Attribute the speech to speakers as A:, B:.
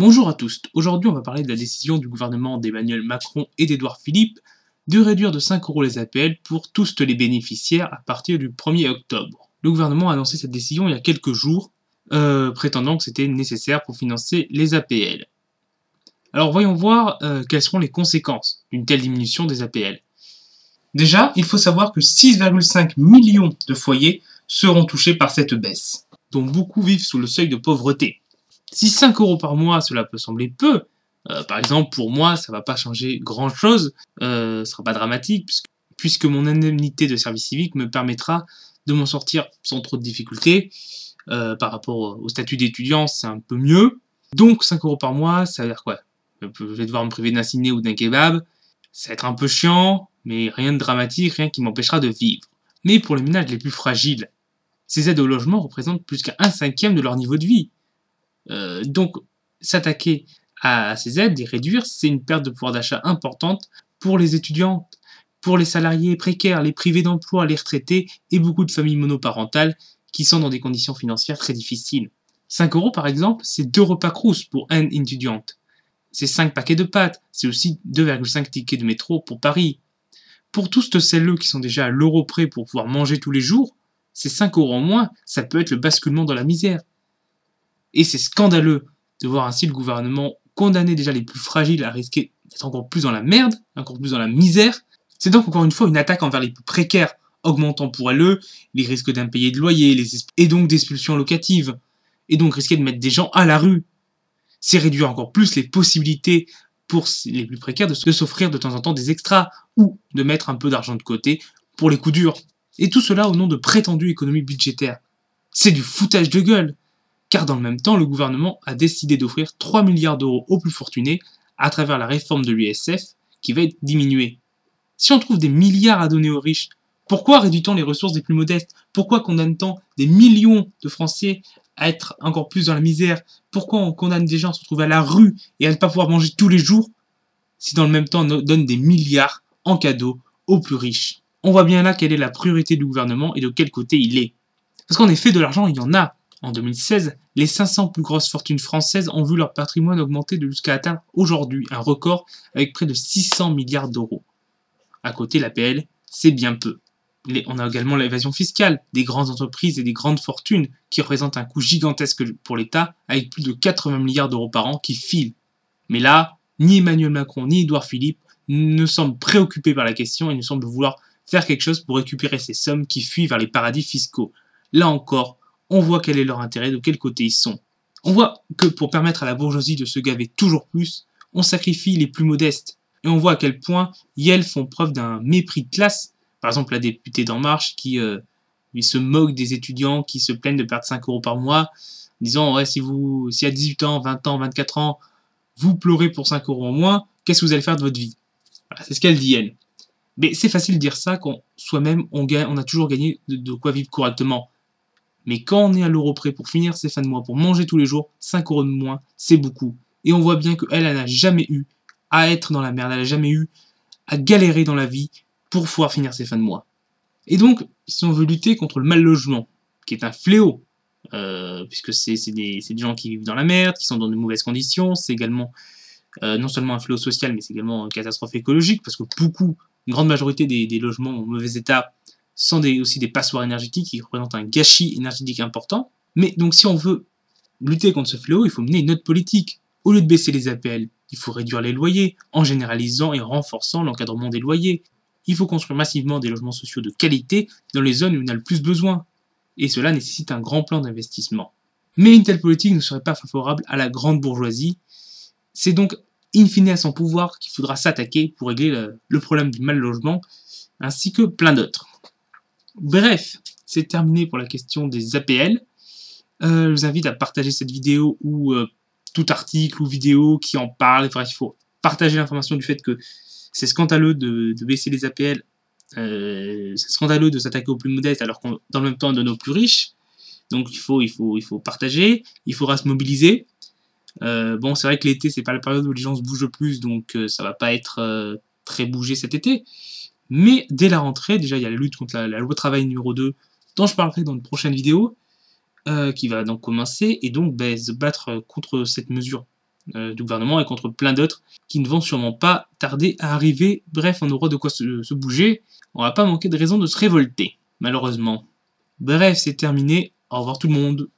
A: Bonjour à tous, aujourd'hui on va parler de la décision du gouvernement d'Emmanuel Macron et d'Edouard Philippe de réduire de 5 euros les APL pour tous les bénéficiaires à partir du 1er octobre. Le gouvernement a annoncé cette décision il y a quelques jours, euh, prétendant que c'était nécessaire pour financer les APL. Alors voyons voir euh, quelles seront les conséquences d'une telle diminution des APL. Déjà, il faut savoir que 6,5 millions de foyers seront touchés par cette baisse, dont beaucoup vivent sous le seuil de pauvreté. Si 5 euros par mois, cela peut sembler peu, euh, par exemple, pour moi, ça va pas changer grand-chose, euh, ce ne sera pas dramatique, puisque, mon indemnité de service civique me permettra de m'en sortir sans trop de difficultés. Euh, par rapport au, au statut d'étudiant, c'est un peu mieux. Donc 5 euros par mois, ça veut dire quoi Je vais devoir me priver d'un ciné ou d'un kebab. Ça va être un peu chiant, mais rien de dramatique, rien qui m'empêchera de vivre. Mais pour les ménages les plus fragiles, ces aides au logement représentent plus qu'un cinquième de leur niveau de vie. Euh, donc, s'attaquer à ces aides, et réduire, c'est une perte de pouvoir d'achat importante pour les étudiants, pour les salariés précaires, les privés d'emploi, les retraités et beaucoup de familles monoparentales qui sont dans des conditions financières très difficiles. 5 euros par exemple, c'est 2 repas crous pour un étudiante. C'est 5 paquets de pâtes, c'est aussi 2,5 tickets de métro pour Paris. Pour tous ceux qui sont déjà à l'euro près pour pouvoir manger tous les jours, ces 5 euros en moins, ça peut être le basculement dans la misère. Et c'est scandaleux de voir ainsi le gouvernement condamner déjà les plus fragiles à risquer d'être encore plus dans la merde, encore plus dans la misère. C'est donc encore une fois une attaque envers les plus précaires, augmentant pour eux les risques d'impayés de loyers et donc d'expulsions locatives, et donc risquer de mettre des gens à la rue. C'est réduire encore plus les possibilités pour les plus précaires de s'offrir de temps en temps des extras ou de mettre un peu d'argent de côté pour les coups durs. Et tout cela au nom de prétendues économies budgétaires. C'est du foutage de gueule car dans le même temps, le gouvernement a décidé d'offrir 3 milliards d'euros aux plus fortunés à travers la réforme de l'USF qui va être diminuée. Si on trouve des milliards à donner aux riches, pourquoi réduit-on les ressources des plus modestes Pourquoi condamne-t-on des millions de Français à être encore plus dans la misère Pourquoi on condamne des gens à se retrouver à la rue et à ne pas pouvoir manger tous les jours si dans le même temps on donne des milliards en cadeau aux plus riches On voit bien là quelle est la priorité du gouvernement et de quel côté il est. Parce qu'en effet, de l'argent, il y en a. En 2016, les 500 plus grosses fortunes françaises ont vu leur patrimoine augmenter de jusqu'à atteindre aujourd'hui un record avec près de 600 milliards d'euros. À côté, la l'APL, c'est bien peu. on a également l'évasion fiscale des grandes entreprises et des grandes fortunes qui représentent un coût gigantesque pour l'État avec plus de 80 milliards d'euros par an qui filent. Mais là, ni Emmanuel Macron ni Édouard Philippe ne semblent préoccupés par la question et ne semblent vouloir faire quelque chose pour récupérer ces sommes qui fuient vers les paradis fiscaux. Là encore, on voit quel est leur intérêt, de quel côté ils sont. On voit que pour permettre à la bourgeoisie de se gaver toujours plus, on sacrifie les plus modestes. Et on voit à quel point Yel font preuve d'un mépris de classe. Par exemple, la députée d'En Marche qui euh, se moque des étudiants qui se plaignent de perdre 5 euros par mois, disant ouais, si, vous, si à 18 ans, 20 ans, 24 ans, vous pleurez pour 5 euros en moins, qu'est-ce que vous allez faire de votre vie C'est ce qu'elle dit, elle. Mais c'est facile de dire ça quand soi-même, on, gagne, on a toujours gagné de quoi vivre correctement. Mais quand on est à l'euro près pour finir ses fins de mois, pour manger tous les jours, 5 euros de moins, c'est beaucoup. Et on voit bien qu'elle, elle n'a jamais eu à être dans la merde, elle n'a jamais eu à galérer dans la vie pour pouvoir finir ses fins de mois. Et donc, si on veut lutter contre le mal logement, qui est un fléau, euh, puisque c'est des, des, gens qui vivent dans la merde, qui sont dans de mauvaises conditions, c'est également euh, non seulement un fléau social, mais c'est également une catastrophe écologique, parce que beaucoup, une grande majorité des logements en mauvais état sans des, aussi des passoires énergétiques qui représentent un gâchis énergétique important. Mais donc si on veut lutter contre ce fléau, il faut mener une autre politique. Au lieu de baisser les APL, il faut réduire les loyers en généralisant et renforçant l'encadrement des loyers. Il faut construire massivement des logements sociaux de qualité dans les zones où on a le plus besoin. Et cela nécessite un grand plan d'investissement. Mais une telle politique ne serait pas favorable à la grande bourgeoisie. C'est donc in fine à son pouvoir qu'il faudra s'attaquer pour régler le problème du mal logement, ainsi que plein d'autres. Bref, c'est terminé pour la question des APL. Euh, je vous invite à partager cette vidéo ou euh, tout article ou vidéo qui en parle. il faut partager l'information du fait que c'est scandaleux de, baisser les APL, euh, c'est scandaleux de s'attaquer aux plus modestes alors qu'on dans le même temps on donne aux plus riches. Donc il faut, il faut, il faut partager, il faudra se mobiliser. bon, c'est vrai que l'été, c'est pas la période où les gens se bougent le plus, donc ça va pas être très bougé cet été. Mais dès la rentrée, déjà il y a la lutte contre la, loi travail numéro 2, dont je parlerai dans une prochaine vidéo, euh, qui va donc commencer, et donc ben, se battre euh, contre cette mesure euh, du gouvernement et contre plein d'autres qui ne vont sûrement pas tarder à arriver. Bref, on aura de quoi se, bouger, on va pas manquer de raison de se révolter, malheureusement. Bref, c'est terminé, au revoir tout le monde.